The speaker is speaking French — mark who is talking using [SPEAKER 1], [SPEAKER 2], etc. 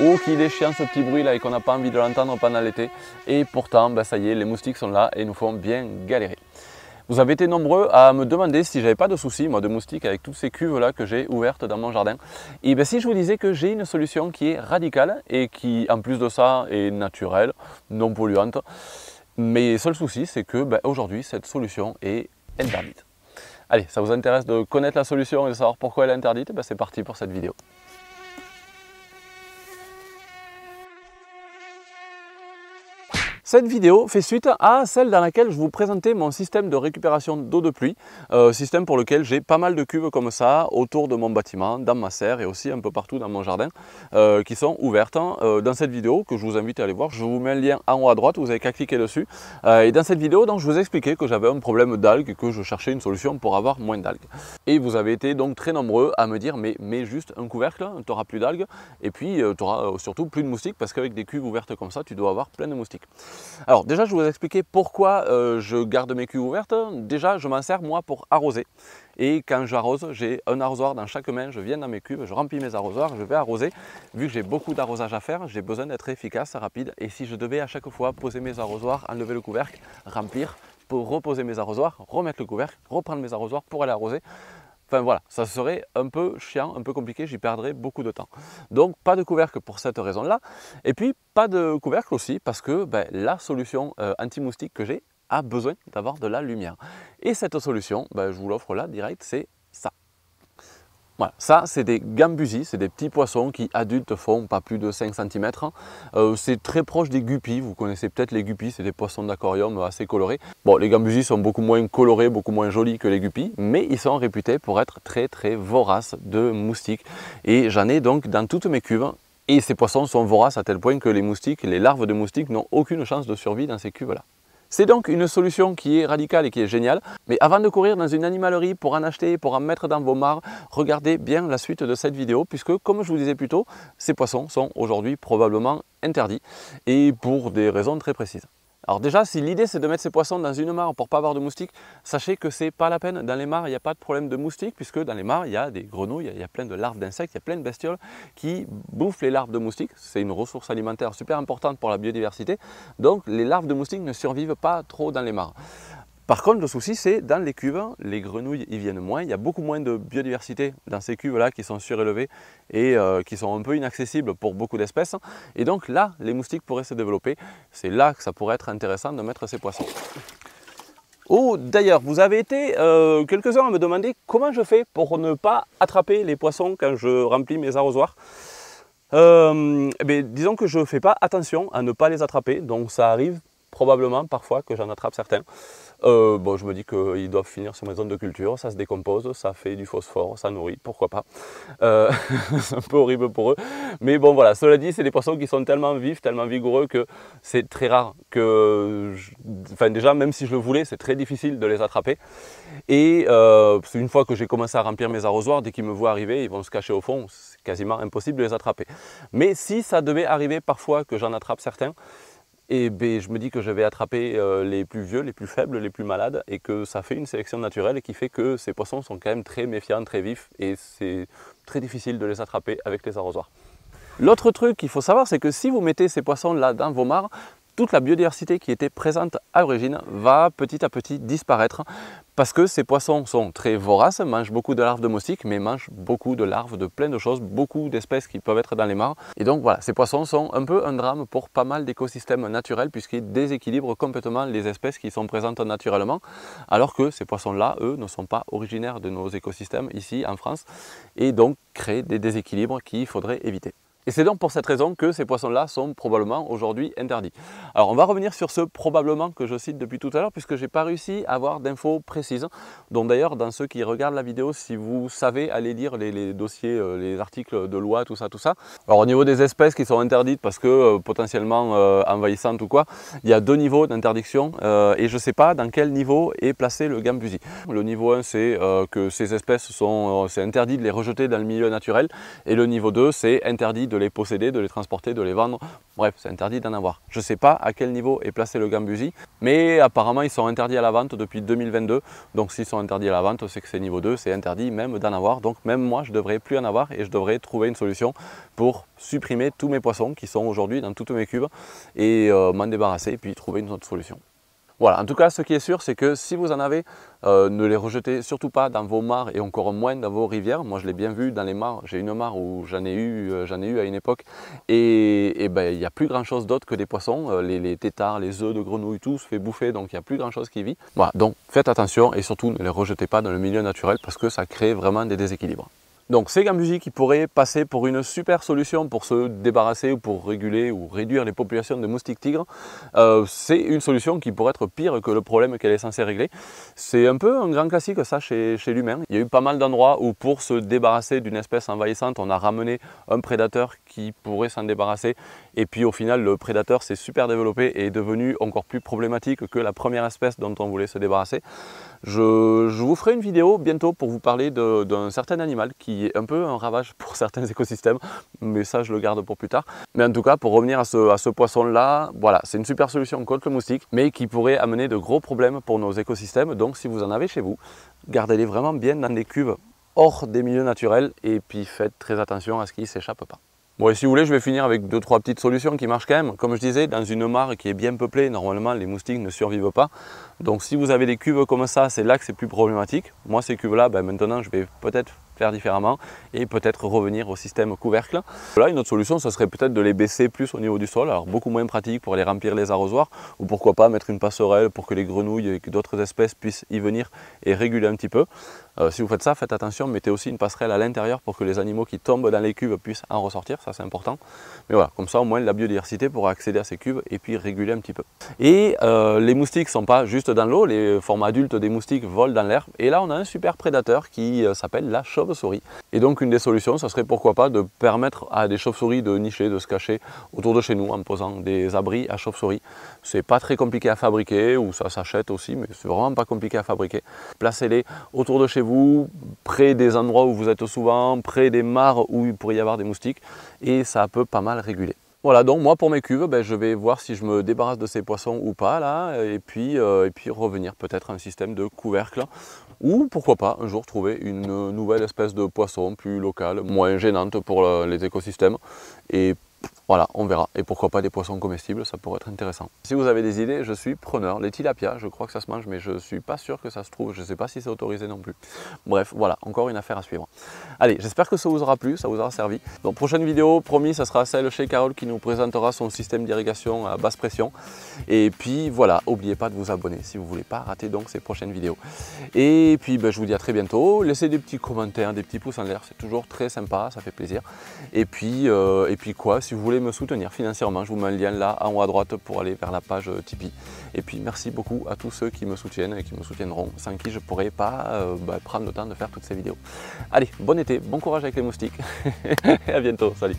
[SPEAKER 1] ou qu'il est chiant ce petit bruit là et qu'on n'a pas envie de l'entendre pendant l'été. Et pourtant, ben, ça y est, les moustiques sont là et nous font bien galérer. Vous avez été nombreux à me demander si j'avais pas de soucis, moi, de moustiques avec toutes ces cuves là que j'ai ouvertes dans mon jardin. Et bien, si je vous disais que j'ai une solution qui est radicale et qui, en plus de ça, est naturelle, non polluante. Mais seul souci, c'est que ben, aujourd'hui, cette solution est interdite. Allez, ça vous intéresse de connaître la solution et de savoir pourquoi elle est interdite ben, C'est parti pour cette vidéo. Cette vidéo fait suite à celle dans laquelle je vous présentais mon système de récupération d'eau de pluie, euh, système pour lequel j'ai pas mal de cuves comme ça autour de mon bâtiment, dans ma serre et aussi un peu partout dans mon jardin, euh, qui sont ouvertes. Hein. Euh, dans cette vidéo, que je vous invite à aller voir, je vous mets le lien en haut à droite, vous n'avez qu'à cliquer dessus. et dans cette vidéo, donc, je vous expliquais que j'avais un problème d'algues et que je cherchais une solution pour avoir moins d'algues. Et vous avez été donc très nombreux à me dire, mais mets juste un couvercle, hein, tu n'auras plus d'algues, et puis tu auras surtout plus de moustiques, parce qu'avec des cuves ouvertes comme ça, tu dois avoir plein de moustiques. Alors déjà, je vais vous expliquer pourquoi euh, je garde mes cuves ouvertes. Déjà, je m'en sers moi pour arroser. Et quand j'arrose, j'ai un arrosoir dans chaque main, je viens dans mes cuves, je remplis mes arrosoirs, je vais arroser. Vu que j'ai beaucoup d'arrosage à faire, j'ai besoin d'être efficace, rapide. Et si je devais à chaque fois poser mes arrosoirs, enlever le couvercle, remplir, pour reposer mes arrosoirs, remettre le couvercle, reprendre mes arrosoirs pour aller arroser, Enfin voilà, ça serait un peu chiant, un peu compliqué, j'y perdrais beaucoup de temps. Donc pas de couvercle pour cette raison-là. Et puis pas de couvercle aussi parce que ben, la solution euh, anti-moustique que j'ai a besoin d'avoir de la lumière. Et cette solution, ben, je vous l'offre là direct, c'est voilà, ça c'est des gambusies, c'est des petits poissons qui adultes font pas plus de 5 cm. Euh, c'est très proche des guppies, vous connaissez peut-être les guppies, c'est des poissons d'aquarium assez colorés. Bon, les gambusies sont beaucoup moins colorés, beaucoup moins jolis que les guppies, mais ils sont réputés pour être très très voraces de moustiques. Et j'en ai donc dans toutes mes cuves et ces poissons sont voraces à tel point que les moustiques, les larves de moustiques n'ont aucune chance de survie dans ces cuves-là. C'est donc une solution qui est radicale et qui est géniale. Mais avant de courir dans une animalerie pour en acheter, pour en mettre dans vos mares, regardez bien la suite de cette vidéo puisque, comme je vous disais plus tôt, ces poissons sont aujourd'hui probablement interdits et pour des raisons très précises. Alors déjà, si l'idée c'est de mettre ces poissons dans une mare pour pas avoir de moustiques, sachez que c'est pas la peine. Dans les mares, il n'y a pas de problème de moustiques puisque dans les mares, il y a des grenouilles, il y a plein de larves d'insectes, il y a plein de bestioles qui bouffent les larves de moustiques. C'est une ressource alimentaire super importante pour la biodiversité. Donc les larves de moustiques ne survivent pas trop dans les mares. Par contre, le souci, c'est dans les cuves, les grenouilles y viennent moins. Il y a beaucoup moins de biodiversité dans ces cuves-là qui sont surélevées et euh, qui sont un peu inaccessibles pour beaucoup d'espèces. Et donc là, les moustiques pourraient se développer. C'est là que ça pourrait être intéressant de mettre ces poissons. Oh, d'ailleurs, vous avez été euh, quelques-uns à me demander comment je fais pour ne pas attraper les poissons quand je remplis mes arrosoirs. Euh, eh disons que je ne fais pas attention à ne pas les attraper, donc ça arrive probablement parfois que j'en attrape certains. Euh, bon, je me dis qu'ils doivent finir sur mes zones de culture, ça se décompose, ça fait du phosphore, ça nourrit, pourquoi pas. Euh, c'est un peu horrible pour eux. Mais bon, voilà, cela dit, c'est des poissons qui sont tellement vifs, tellement vigoureux que c'est très rare. Que Enfin, déjà, même si je le voulais, c'est très difficile de les attraper. Et euh, une fois que j'ai commencé à remplir mes arrosoirs, dès qu'ils me voient arriver, ils vont se cacher au fond. C'est quasiment impossible de les attraper. Mais si ça devait arriver parfois que j'en attrape certains, et je me dis que je vais attraper euh, les plus vieux, les plus faibles, les plus malades, et que ça fait une sélection naturelle et qui fait que ces poissons sont quand même très méfiants, très vifs, et c'est très difficile de les attraper avec les arrosoirs. L'autre truc qu'il faut savoir, c'est que si vous mettez ces poissons-là dans vos mares, toute la biodiversité qui était présente à l'origine va petit à petit disparaître parce que ces poissons sont très voraces, mangent beaucoup de larves de moustiques, mais mangent beaucoup de larves de plein de choses, beaucoup d'espèces qui peuvent être dans les mares. Et donc voilà, ces poissons sont un peu un drame pour pas mal d'écosystèmes naturels puisqu'ils déséquilibrent complètement les espèces qui sont présentes naturellement, alors que ces poissons-là, eux, ne sont pas originaires de nos écosystèmes ici en France et donc créent des déséquilibres qu'il faudrait éviter. Et c'est donc pour cette raison que ces poissons-là sont probablement aujourd'hui interdits. Alors on va revenir sur ce probablement que je cite depuis tout à l'heure puisque j'ai pas réussi à avoir d'infos précises. Donc d'ailleurs dans ceux qui regardent la vidéo, si vous savez, aller lire les, dossiers, euh, les articles de loi, tout ça, tout ça. Alors au niveau des espèces qui sont interdites parce que euh, potentiellement euh, envahissantes ou quoi, il y a deux niveaux d'interdiction et je sais pas dans quel niveau est placé le gambusi. Le niveau 1 c'est que ces espèces sont, c'est interdit de les rejeter dans le milieu naturel et le niveau 2 c'est interdit de les posséder, de les transporter, de les vendre. Bref, c'est interdit d'en avoir. Je ne sais pas à quel niveau est placé le gambusi, mais apparemment ils sont interdits à la vente depuis 2022. Donc s'ils sont interdits à la vente, c'est que c'est niveau 2, c'est interdit même d'en avoir. Donc même moi, je devrais plus en avoir et je devrais trouver une solution pour supprimer tous mes poissons qui sont aujourd'hui dans toutes mes cubes et euh, m'en débarrasser et puis trouver une autre solution. Voilà, en tout cas, ce qui est sûr, c'est que si vous en avez, euh, ne les rejetez surtout pas dans vos mares et encore moins dans vos rivières. Moi, je l'ai bien vu dans les mares. J'ai une mare où j'en ai, eu, euh, j'en ai eu à une époque. Et ben, il n'y a plus grand-chose d'autre que des poissons. Euh, les, les, têtards, les œufs de grenouille, tout se fait bouffer. Donc, il n'y a plus grand-chose qui vit. Voilà, donc faites attention et surtout ne les rejetez pas dans le milieu naturel parce que ça crée vraiment des déséquilibres. Donc ces Music qui pourrait passer pour une super solution pour se débarrasser ou pour réguler ou réduire les populations de moustiques tigres. Euh, c'est une solution qui pourrait être pire que le problème qu'elle est censée régler. C'est un peu un grand classique ça chez, chez l'humain. Il y a eu pas mal d'endroits où pour se débarrasser d'une espèce envahissante, on a ramené un prédateur qui pourrait s'en débarrasser. Et puis au final, le prédateur s'est super développé et est devenu encore plus problématique que la première espèce dont on voulait se débarrasser. Je, vous ferai une vidéo bientôt pour vous parler d'un certain animal qui est un peu un ravage pour certains écosystèmes, mais ça je le garde pour plus tard. Mais en tout cas, pour revenir à ce, poisson-là, voilà, c'est une super solution contre le moustique, mais qui pourrait amener de gros problèmes pour nos écosystèmes. Donc si vous en avez chez vous, gardez-les vraiment bien dans des cuves hors des milieux naturels et puis faites très attention à ce qu'ils ne s'échappent pas. Bon, et si vous voulez, je vais finir avec deux, trois petites solutions qui marchent quand même. Comme je disais, dans une mare qui est bien peuplée, normalement, les moustiques ne survivent pas. Donc, si vous avez des cuves comme ça, c'est là que c'est plus problématique. Moi, ces cuves-là, ben, maintenant, je vais peut-être faire différemment et peut-être revenir au système couvercle. Là, une autre solution, ce serait peut-être de les baisser plus au niveau du sol, alors beaucoup moins pratique pour aller remplir les arrosoirs, ou pourquoi pas mettre une passerelle pour que les grenouilles et d'autres espèces puissent y venir et réguler un petit peu. Euh, si vous faites ça, faites attention, mettez aussi une passerelle à l'intérieur pour que les animaux qui tombent dans les cubes puissent en ressortir, ça c'est important. Mais voilà, comme ça au moins la biodiversité pourra accéder à ces cubes et puis réguler un petit peu. Et euh, les moustiques ne sont pas juste dans l'eau, les formes adultes des moustiques volent dans l'air. Et là on a un super prédateur qui euh, s'appelle la chauve-souris. Et donc une des solutions, ça serait pourquoi pas de permettre à des chauves-souris de nicher, de se cacher autour de chez nous en posant des abris à chauves-souris. C'est pas très compliqué à fabriquer ou ça s'achète aussi, mais c'est vraiment pas compliqué à fabriquer. Placez-les autour de chez vous près des endroits où vous êtes souvent, près des mares où il pourrait y avoir des moustiques, et ça peut pas mal réguler. Voilà, donc moi pour mes cuves, ben, je vais voir si je me débarrasse de ces poissons ou pas, là, et puis, euh, et puis revenir peut-être à un système de couvercle, ou pourquoi pas un jour trouver une nouvelle espèce de poisson plus locale, moins gênante pour les écosystèmes, et voilà, on verra. Et pourquoi pas des poissons comestibles, ça pourrait être intéressant. Si vous avez des idées, je suis preneur. Les tilapia, je crois que ça se mange, mais je ne suis pas sûr que ça se trouve. Je ne sais pas si c'est autorisé non plus. Bref, voilà, encore une affaire à suivre. Allez, j'espère que ça vous aura plu, ça vous aura servi. Donc prochaine vidéo, promis, ça sera celle chez Carole qui nous présentera son système d'irrigation à basse pression. Et puis voilà, n'oubliez pas de vous abonner si vous ne voulez pas rater donc ces prochaines vidéos. Et puis ben, je vous dis à très bientôt. Laissez des petits commentaires, des petits pouces en l'air, c'est toujours très sympa, ça fait plaisir. Et puis, euh, et puis quoi, si vous voulez me soutenir financièrement, je vous mets le lien là en haut à droite pour aller vers la page euh, Tipeee. Et puis merci beaucoup à tous ceux qui me soutiennent et qui me soutiendront, sans qui je pourrais pas euh, bah, prendre le temps de faire toutes ces vidéos. Allez, bon été, bon courage avec les moustiques et à bientôt, salut